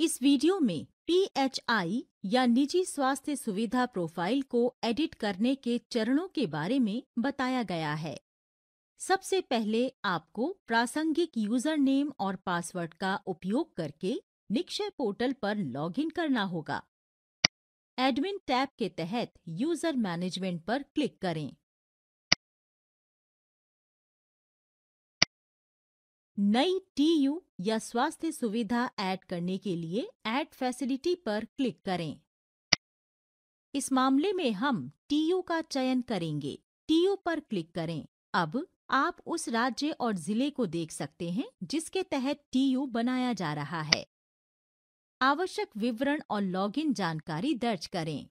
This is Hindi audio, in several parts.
इस वीडियो में पीएचआई या निजी स्वास्थ्य सुविधा प्रोफाइल को एडिट करने के चरणों के बारे में बताया गया है सबसे पहले आपको प्रासंगिक यूजर नेम और पासवर्ड का उपयोग करके निक्षय पोर्टल पर लॉगिन करना होगा एडमिन टैब के तहत यूजर मैनेजमेंट पर क्लिक करें नई टीयू या स्वास्थ्य सुविधा ऐड करने के लिए ऐड फैसिलिटी पर क्लिक करें इस मामले में हम टीयू का चयन करेंगे टीयू पर क्लिक करें अब आप उस राज्य और जिले को देख सकते हैं जिसके तहत टीयू बनाया जा रहा है आवश्यक विवरण और लॉगिन जानकारी दर्ज करें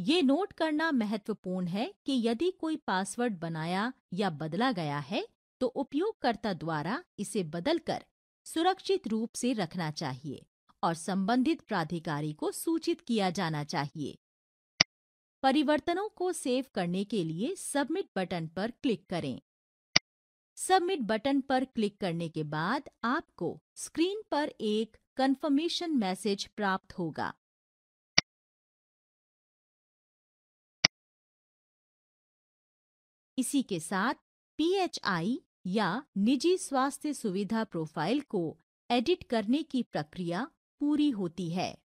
ये नोट करना महत्वपूर्ण है कि यदि कोई पासवर्ड बनाया या बदला गया है तो उपयोगकर्ता द्वारा इसे बदलकर सुरक्षित रूप से रखना चाहिए और संबंधित प्राधिकारी को सूचित किया जाना चाहिए परिवर्तनों को सेव करने के लिए सबमिट बटन पर क्लिक करें सबमिट बटन पर क्लिक करने के बाद आपको स्क्रीन पर एक कन्फर्मेशन मैसेज प्राप्त होगा इसी के साथ पीएचआई या निजी स्वास्थ्य सुविधा प्रोफाइल को एडिट करने की प्रक्रिया पूरी होती है